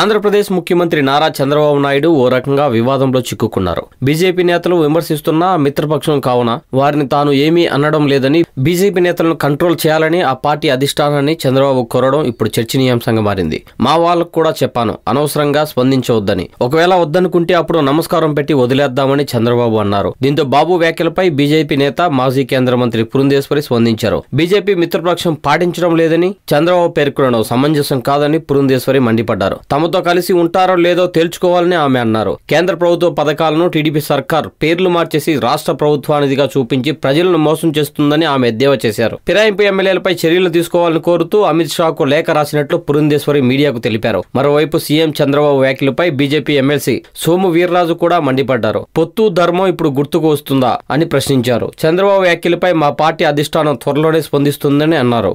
ఆంధ్రప్రదేశ్ ముఖ్యమంత్రి నారా చంద్రబాబు నాయుడు ఓ రకంగా వివాదంలో చిక్కుకున్నారు బీజేపీ నేతలు విమర్శిస్తున్న మిత్రపక్షం కావున వారిని తాను ఏమీ అనడం లేదని బీజేపీ నేతలను కంట్రోల్ చేయాలని ఆ పార్టీ అధిష్టానాన్ని చంద్రబాబు కోరడం ఇప్పుడు చర్చనీయాంశంగా మారింది మా వాళ్ళకు కూడా చెప్పాను అనవసరంగా స్పందించవద్దని ఒకవేళ వద్దనుకుంటే అప్పుడు నమస్కారం పెట్టి వదిలేద్దామని చంద్రబాబు అన్నారు దీంతో బాబు వ్యాఖ్యలపై బీజేపీ నేత మాజీ కేంద్ర మంత్రి పురంధేశ్వరి స్పందించారు బీజేపీ మిత్రపక్షం పాటించడం లేదని చంద్రబాబు పేర్కొనడం సమంజసం కాదని పురంధేశ్వరి మండిపడ్డారు తమ తమతో కలిసి ఉంటారో లేదో తేల్చుకోవాలని ఆమె అన్నారు కేంద్ర ప్రభుత్వ పథకాలను టీడీపీ సర్కార్ పేర్లు మార్చేసి రాష్ట్ర ప్రభుత్వానిదిగా చూపించి ప్రజలను మోసం చేస్తుందని ఆమె ఎద్దేవా చేశారు ఫిరాయింపు ఎమ్మెల్యేలపై చర్యలు తీసుకోవాలని కోరుతూ అమిత్ షాకు లేఖ రాసినట్లు పురంధేశ్వరి మీడియాకు తెలిపారు మరోవైపు సీఎం చంద్రబాబు వ్యాఖ్యలపై బీజేపీ ఎమ్మెల్సీ సోము వీర్రాజు కూడా మండిపడ్డారు పొత్తు ధర్మం ఇప్పుడు గుర్తుకు వస్తుందా అని ప్రశ్నించారు చంద్రబాబు వ్యాఖ్యలపై మా పార్టీ అధిష్టానం త్వరలోనే స్పందిస్తుందని అన్నారు